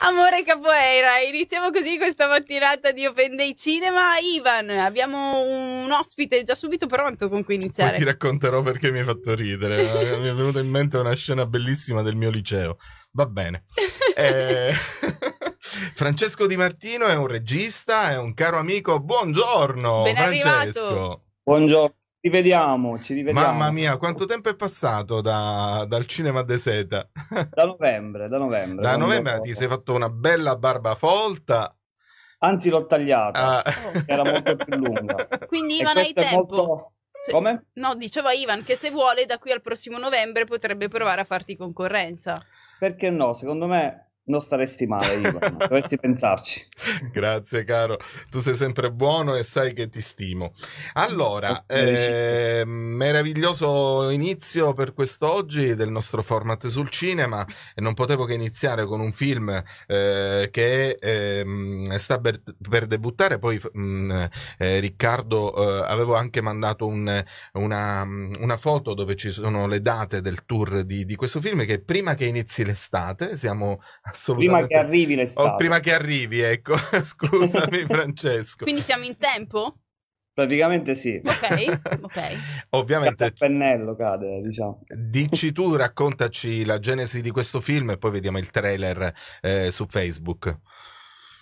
Amore Capoeira, iniziamo così questa mattinata di Open Day Cinema. Ivan, abbiamo un ospite già subito pronto con cui iniziare. Poi ti racconterò perché mi hai fatto ridere. Eh, mi è venuta in mente una scena bellissima del mio liceo. Va bene. eh... Francesco Di Martino è un regista, è un caro amico. Buongiorno, ben Francesco. Arrivato. Buongiorno rivediamo, ci rivediamo. Mamma mia, quanto tempo è passato da, dal cinema de seta? da novembre, da novembre. Da novembre ti sei fatto una bella barba folta. Anzi, l'ho tagliata, ah. era molto più lunga. Quindi, Ivan, hai tempo. Molto... Come? No, diceva Ivan che se vuole da qui al prossimo novembre potrebbe provare a farti concorrenza. Perché no? Secondo me non staresti male, Ivan. dovresti pensarci. Grazie, caro. Tu sei sempre buono e sai che ti stimo. Allora, eh, meraviglioso inizio per quest'oggi del nostro format sul cinema. non potevo che iniziare con un film eh, che eh, sta per, per, debuttare. Poi, mh, mm, eh, Riccardo, eh, avevo anche mandato un, una, mm, una, foto dove ci sono le date del tour di, di questo film. Che prima che inizi l'estate, siamo Prima che arrivi l'estate. Oh, o prima che arrivi, ecco. Scusami Francesco. Quindi siamo in tempo? Praticamente sì. Ok, ok. Ovviamente. Il pennello cade, diciamo. Dici tu, raccontaci la genesi di questo film e poi vediamo il trailer eh, su Facebook.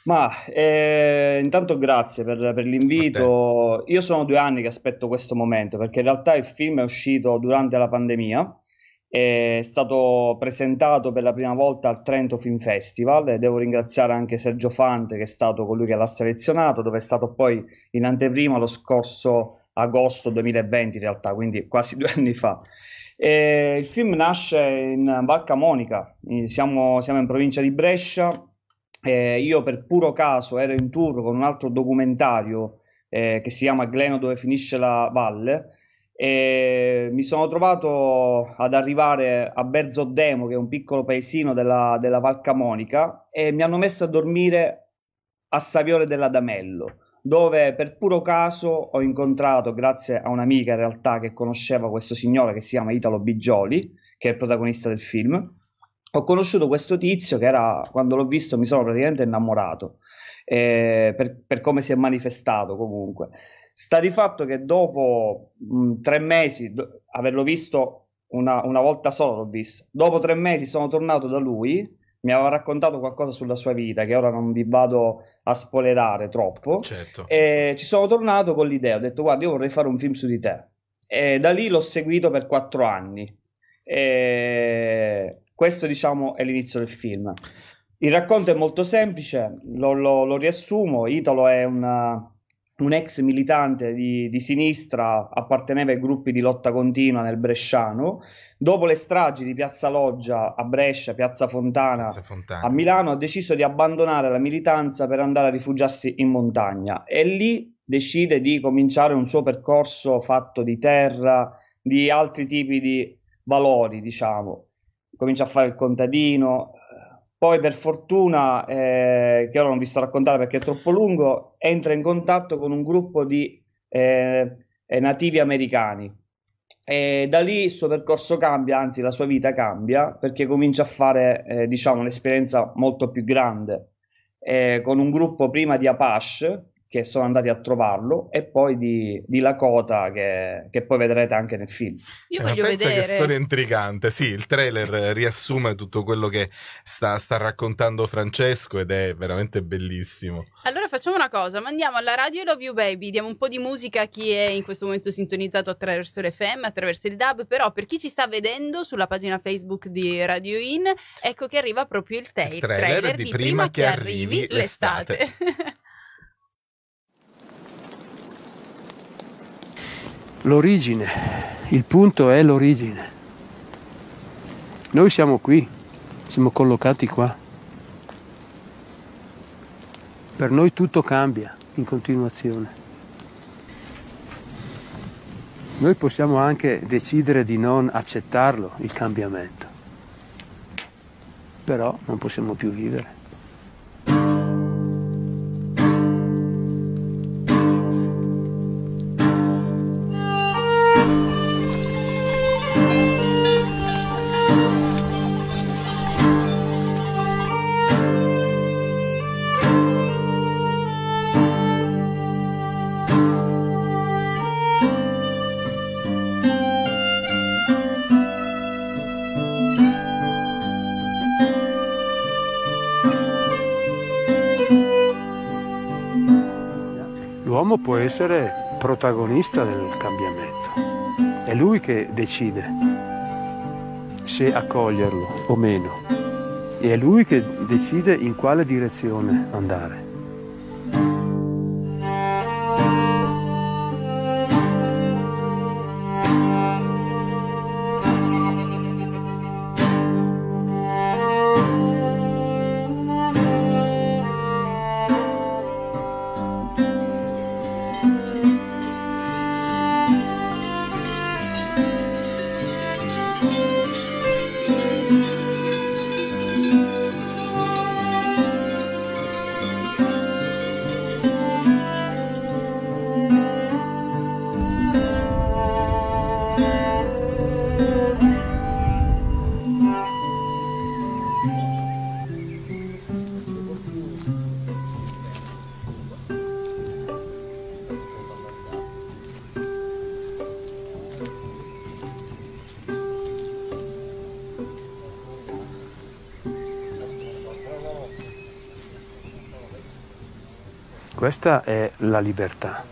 Ma eh, intanto grazie per, per l'invito. Io sono due anni che aspetto questo momento perché in realtà il film è uscito durante la pandemia è stato presentato per la prima volta al Trento Film Festival e devo ringraziare anche Sergio Fante che è stato colui che l'ha selezionato dove è stato poi in anteprima lo scorso agosto 2020 in realtà quindi quasi due anni fa e il film nasce in Valca Monica siamo, siamo in provincia di Brescia eh, io per puro caso ero in tour con un altro documentario eh, che si chiama Gleno dove finisce la valle e mi sono trovato ad arrivare a Berzodemo, che è un piccolo paesino della, della Val Camonica, e mi hanno messo a dormire a Saviore dell'Adamello, dove per puro caso ho incontrato, grazie a un'amica in realtà che conosceva questo signore che si chiama Italo Bigioli, che è il protagonista del film, ho conosciuto questo tizio che era, quando l'ho visto mi sono praticamente innamorato, eh, per, per come si è manifestato comunque. Sta di fatto che dopo mh, tre mesi, do- averlo visto una, una, volta solo, l'ho visto, dopo tre mesi sono tornato da lui, mi aveva raccontato qualcosa sulla sua vita, che ora non vi vado a spoilerare troppo, certo. e ci sono tornato con l'idea, ho detto guarda io vorrei fare un film su di te. E da lì l'ho seguito per quattro anni. E questo diciamo è l'inizio del film. Il racconto è molto semplice, lo, lo, lo riassumo, Italo è una un ex militante di, di, sinistra, apparteneva ai gruppi di lotta continua nel Bresciano. Dopo le stragi di Piazza Loggia a Brescia, Piazza Fontana, Piazza Fontana, a Milano, ha deciso di abbandonare la militanza per andare a rifugiarsi in montagna e lì decide di cominciare un suo percorso fatto di terra, di altri tipi di valori, diciamo. Comincia a fare il contadino, poi per fortuna, eh, che ora non vi sto a raccontare perché è troppo lungo, entra in contatto con un gruppo di eh, eh, nativi americani. E da lì il suo percorso cambia, anzi la sua vita cambia, perché comincia a fare eh, diciamo, un'esperienza molto più grande, eh, con un gruppo prima di Apache, che sono andati a trovarlo e poi di, di Lakota che, che, poi vedrete anche nel film. Io eh, voglio eh, vedere. Che storia intrigante, sì, il trailer riassume tutto quello che sta, sta, raccontando Francesco ed è veramente bellissimo. Allora facciamo una cosa, mandiamo alla radio Love You Baby, diamo un po' di musica a chi è in questo momento sintonizzato attraverso l'FM, attraverso il DAB, però per chi ci sta vedendo sulla pagina Facebook di Radio In, ecco che arriva proprio il, ta- il trailer, trailer, di, prima, prima che arrivi, arrivi l'estate. l'estate. L'origine, il punto è l'origine. Noi siamo qui, siamo collocati qua. Per noi tutto cambia in continuazione. Noi possiamo anche decidere di non accettarlo, il cambiamento, però non possiamo più vivere. l'uomo può essere protagonista del cambiamento. È lui che decide se accoglierlo o meno. E è lui che decide in quale direzione andare. Questa è la libertà.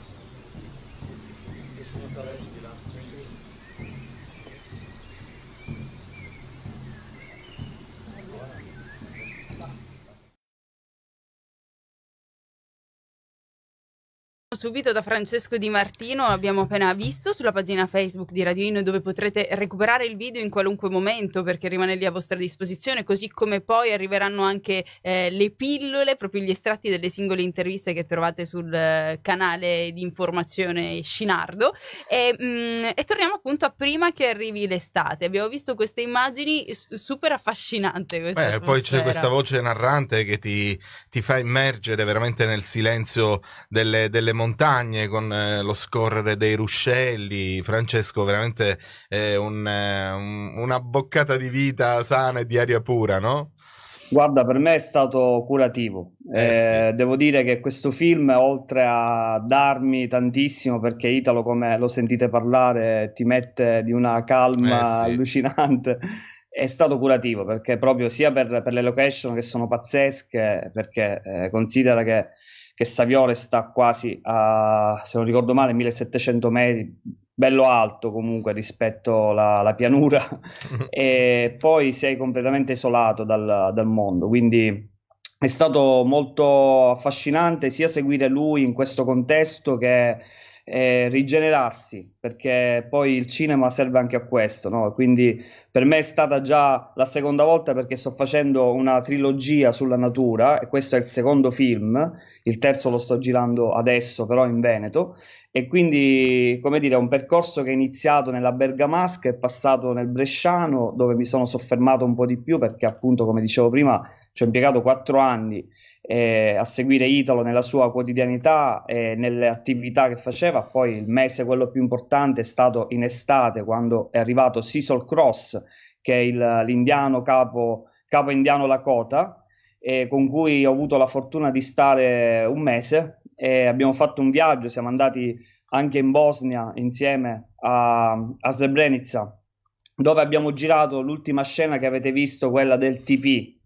subito da Francesco Di Martino, abbiamo appena visto sulla pagina Facebook di Radio Inu dove potrete recuperare il video in qualunque momento perché rimane lì a vostra disposizione, così come poi arriveranno anche eh, le pillole, proprio gli estratti delle singole interviste che trovate sul eh, canale di informazione Scinardo. E, mh, mm, e, torniamo appunto a prima che arrivi l'estate. Abbiamo visto queste immagini super affascinante. Beh, poi c'è questa voce narrante che ti, ti fa immergere veramente nel silenzio delle, delle montagne montagne con eh, lo scorrere dei ruscelli. Francesco, veramente eh, un, un, una boccata di vita sana e di aria pura, no? Guarda, per me è stato curativo. Eh, eh, sì. Devo dire che questo film, oltre a darmi tantissimo, perché Italo, come lo sentite parlare, ti mette di una calma eh, sì. allucinante è stato curativo perché proprio sia per, per, le location che sono pazzesche, perché eh, considera che che Saviore sta quasi a, se non ricordo male, 1700 metri, bello alto comunque rispetto alla pianura, e poi sei completamente isolato dal, dal mondo, quindi è stato molto affascinante sia seguire lui in questo contesto che eh, rigenerarsi, perché poi il cinema serve anche a questo, no? quindi per me è stata già la seconda volta perché sto facendo una trilogia sulla natura e questo è il secondo film, il terzo lo sto girando adesso però in Veneto e quindi come dire è un percorso che è iniziato nella Bergamasca, è passato nel Bresciano dove mi sono soffermato un po' di più perché appunto come dicevo prima ci ho impiegato quattro anni eh, a seguire Italo nella sua quotidianità e nelle attività che faceva. Poi il mese, quello più importante, è stato in estate, quando è arrivato Cecil Cross, che è il, l'indiano capo, capo indiano Lakota, eh, con cui ho avuto la fortuna di stare un mese. Eh, abbiamo fatto un viaggio, siamo andati anche in Bosnia insieme a, a Srebrenica, dove abbiamo girato l'ultima scena che avete visto, quella del TP,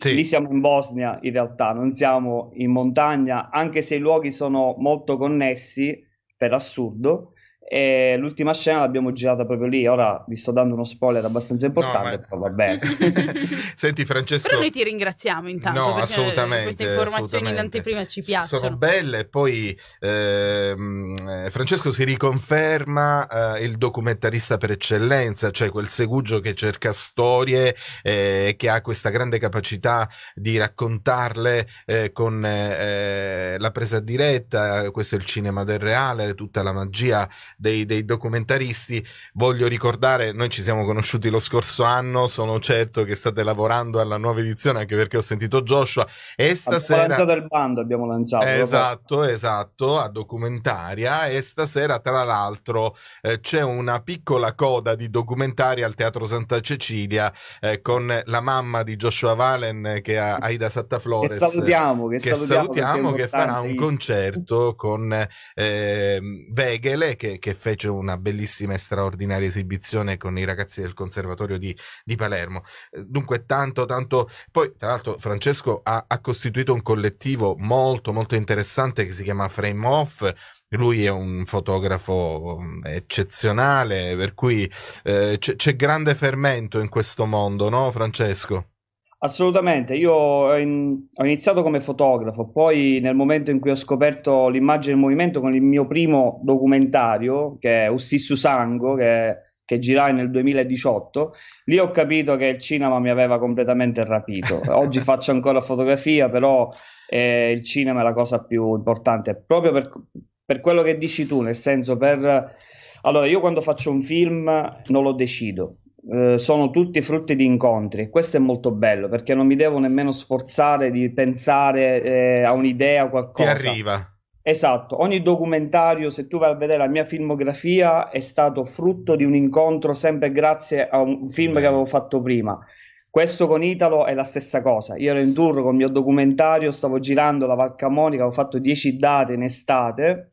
sì. Lì siamo in Bosnia in realtà, non siamo in montagna, anche se i luoghi sono molto connessi per assurdo. E l'ultima scena l'abbiamo girata proprio lì. Ora vi sto dando uno spoiler abbastanza importante, no, ma... però va bene. Senti, Francesco. Però noi ti ringraziamo intanto. No, assolutamente. Queste informazioni in anteprima ci piacciono. Sono belle. Poi ehm, eh, Francesco si riconferma eh, il documentarista per eccellenza, cioè quel segugio che cerca storie e eh, che ha questa grande capacità di raccontarle eh, con eh, eh, la presa diretta. Questo è il cinema del reale, tutta la magia dei, dei documentaristi. Voglio ricordare, noi ci siamo conosciuti lo scorso anno, sono certo che state lavorando alla nuova edizione, anche perché ho sentito Joshua. E stasera... Abbiamo lanciato il bando, abbiamo lanciato. Esatto, proprio. esatto, a documentaria. E stasera, tra l'altro, eh, c'è una piccola coda di documentari al Teatro Santa Cecilia eh, con la mamma di Joshua Valen eh, che è Aida Sattaflores. Che salutiamo, che, che salutiamo, salutiamo che farà un concerto con eh, Vegele che, che che fece una bellissima e straordinaria esibizione con i ragazzi del Conservatorio di, di Palermo. Eh, dunque tanto, tanto... Poi, tra l'altro, Francesco ha, ha costituito un collettivo molto, molto interessante che si chiama Frame Off, lui è un fotografo mm, eccezionale, per cui eh, c'è grande fermento in questo mondo, no Francesco? Assolutamente, io ho, iniziato come fotografo, poi nel momento in cui ho scoperto l'immagine in movimento con il mio primo documentario, che è Ustissu Sango, che, che girai nel 2018, lì ho capito che il cinema mi aveva completamente rapito. Oggi faccio ancora fotografia, però eh, il cinema è la cosa più importante, proprio per, per quello che dici tu, nel senso per... Allora, io quando faccio un film non lo decido, eh, sono tutti frutti di incontri. Questo è molto bello perché non mi devo nemmeno sforzare di pensare eh, a un'idea o qualcosa. Ti arriva. Esatto, ogni documentario, se tu vai a vedere la mia filmografia, è stato frutto di un incontro sempre grazie a un film Beh. che avevo fatto prima. Questo con Italo è la stessa cosa. Io ero in tour con il mio documentario, stavo girando la Valcamonica, ho fatto 10 date in estate.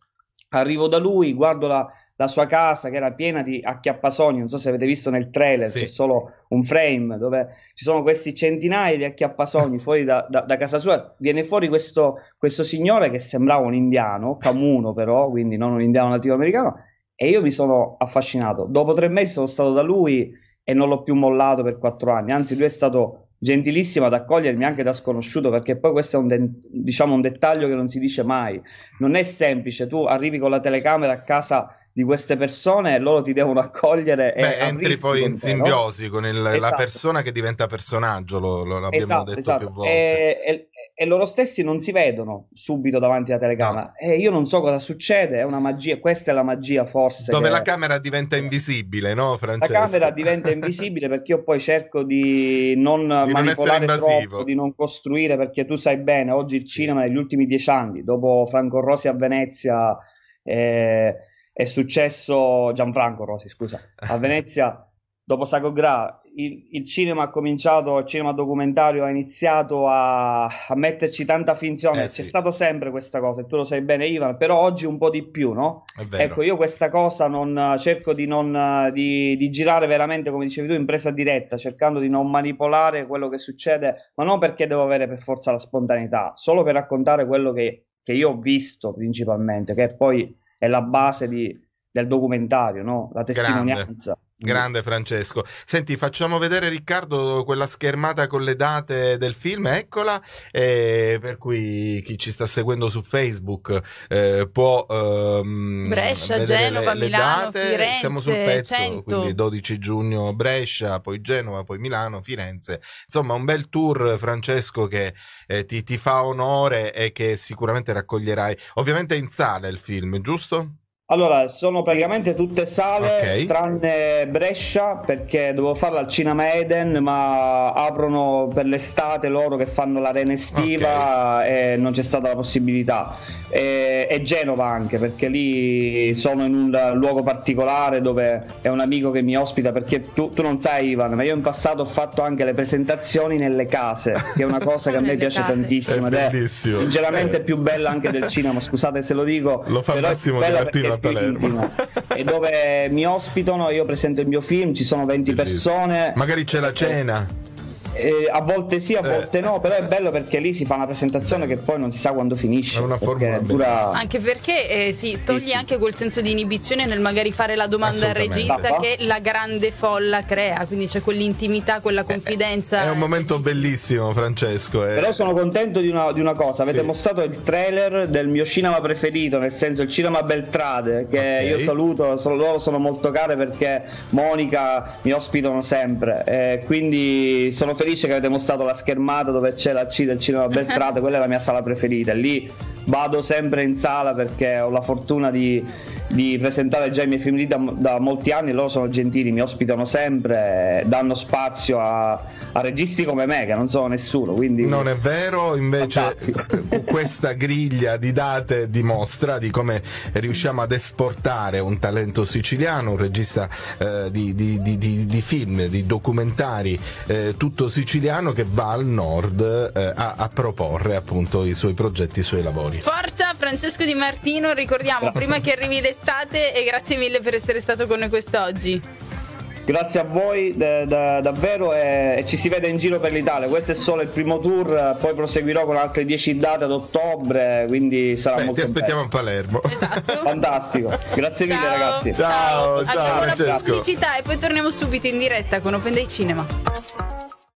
Arrivo da lui, guardo la, la sua casa che era piena di acchiappasogni, non so se avete visto nel trailer, sì. c'è solo un frame dove ci sono questi centinaia di acchiappasogni fuori da, da, da casa sua, viene fuori questo, questo, signore che sembrava un indiano, camuno però, quindi non un indiano nativo americano, e io mi sono affascinato. Dopo tre mesi sono stato da lui e non l'ho più mollato per quattro anni, anzi lui è stato gentilissimo ad accogliermi anche da sconosciuto perché poi questo è un, de- diciamo un dettaglio che non si dice mai non è semplice tu arrivi con la telecamera a casa di queste persone, loro ti devono accogliere. Beh, entri poi in te, simbiosi no? con il, esatto. la persona che diventa personaggio, lo, lo l'abbiamo esatto, detto esatto. più volte. E, e, e, loro stessi non si vedono subito davanti alla telecamera. No. E io non so cosa succede, è una magia, questa è la magia forse. Dove che... la camera diventa invisibile, no Francesco? La camera diventa invisibile perché io poi cerco di non di manipolare non troppo, di non costruire, perché tu sai bene, oggi il cinema negli ultimi dieci anni, dopo Franco Rosi a Venezia... Eh, è successo Gianfranco Rosi, scusa, a Venezia dopo Sago Gra. Il, il, cinema ha cominciato, il cinema documentario ha iniziato a, a metterci tanta finzione, eh, c'è sì. stata sempre questa cosa, e tu lo sai bene Ivan, però oggi un po' di più, no? Ecco, io questa cosa non, cerco di, non, di, di girare veramente, come dicevi tu, in presa diretta, cercando di non manipolare quello che succede, ma non perché devo avere per forza la spontaneità, solo per raccontare quello che, che io ho visto principalmente, che è poi è la base di, del documentario, no? la testimonianza. Mm. Grande Francesco. Senti, facciamo vedere Riccardo quella schermata con le date del film, eccola, e per cui chi ci sta seguendo su Facebook eh, può... Ehm, Brescia, Genova, le, le Milano, date. Firenze. Siamo sul pezzo, 100. quindi 12 giugno Brescia, poi Genova, poi Milano, Firenze. Insomma, un bel tour Francesco che eh, ti, ti fa onore e che sicuramente raccoglierai. Ovviamente è in sala il film, giusto? Allora, sono praticamente tutte sale okay. tranne Brescia perché dovevo farla al Cinema Eden, ma aprono per l'estate loro che fanno l'arena estiva okay. e non c'è stata la possibilità. E, e, Genova anche perché lì sono in un luogo particolare dove è un amico che mi ospita perché tu, tu non sai Ivan, ma io in passato ho fatto anche le presentazioni nelle case, che è una cosa che a me piace case. tantissimo è ed è sinceramente eh. più bella anche del cinema, scusate se lo dico. Lo fa Massimo Martino a Palermo. e dove mi ospitano, io presento il mio film, ci sono 20 Bellissimo. persone. Magari c'è la eh, cena eh, a volte sì, a eh. volte eh, no, però è bello perché lì si fa una presentazione che poi non si sa quando finisce. È una formula dura... Anche perché eh, sì, togli sì, sì. anche quel senso di inibizione nel magari fare la domanda al regista che la grande folla crea, quindi c'è quell'intimità, quella eh, confidenza. È, un momento bellissimo Francesco. Eh. Però sono contento di una, di una cosa, avete sì. mostrato il trailer del mio cinema preferito, nel senso il cinema Beltrade, che okay. io saluto, sono, loro sono molto care perché Monica mi ospitano sempre, quindi sono felice felice che avete mostrato la schermata dove c'è la C del cinema Beltrato, quella è la mia sala preferita. Lì vado sempre in sala perché ho la fortuna di, di presentare già i miei film lì da, da, molti anni, loro sono gentili, mi ospitano sempre, danno spazio a, a registi come me che non sono nessuno. Quindi... Non è vero, invece eh, questa griglia di date dimostra di come riusciamo ad esportare un talento siciliano, un regista eh, di, di, di, di, film, di documentari, eh, tutto siciliano che va al nord eh, a, a proporre appunto i suoi progetti, i suoi lavori. Morire. Forza Francesco Di Martino, ricordiamo prima che arrivi l'estate e grazie mille per essere stato con noi quest'oggi. Grazie a voi da, da, davvero e, e, ci si vede in giro per l'Italia. Questo è solo il primo tour, poi proseguirò con altre 10 date ad ottobre, quindi sarà Beh, molto bello. Ti aspettiamo bello. a Palermo. Esatto. Fantastico. Grazie ciao. mille ragazzi. Ciao, ciao, ciao Francesco. pubblicità e poi torniamo subito in diretta con Open Day Cinema.